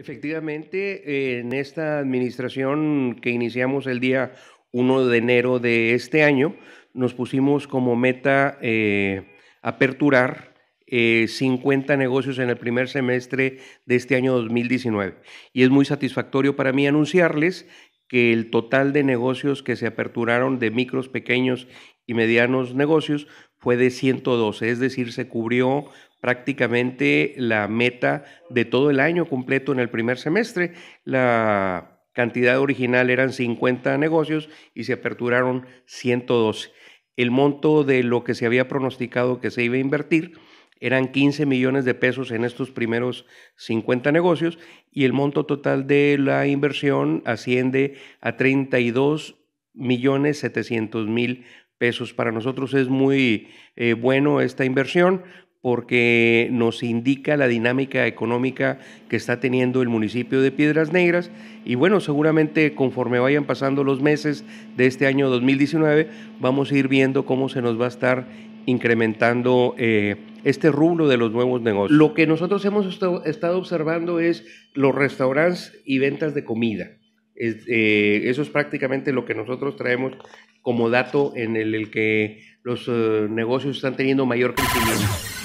Efectivamente, en esta administración que iniciamos el día 1 de enero de este año, nos pusimos como meta eh, aperturar 50 eh, negocios en el primer semestre de este año 2019. Y es muy satisfactorio para mí anunciarles que el total de negocios que se aperturaron de micros, pequeños y medianos negocios fue de 112, es decir, se cubrió prácticamente la meta de todo el año completo en el primer semestre. La cantidad original eran 50 negocios y se aperturaron 112. El monto de lo que se había pronosticado que se iba a invertir eran 15 millones de pesos en estos primeros 50 negocios y el monto total de la inversión asciende a 32 millones 700 mil pesos. Para nosotros es muy eh, bueno esta inversión porque nos indica la dinámica económica que está teniendo el municipio de Piedras Negras y bueno, seguramente conforme vayan pasando los meses de este año 2019 vamos a ir viendo cómo se nos va a estar incrementando eh, este rublo de los nuevos negocios. Lo que nosotros hemos estado observando es los restaurantes y ventas de comida. Eh, eso es prácticamente lo que nosotros traemos como dato en el, que los eh, negocios están teniendo mayor crecimiento.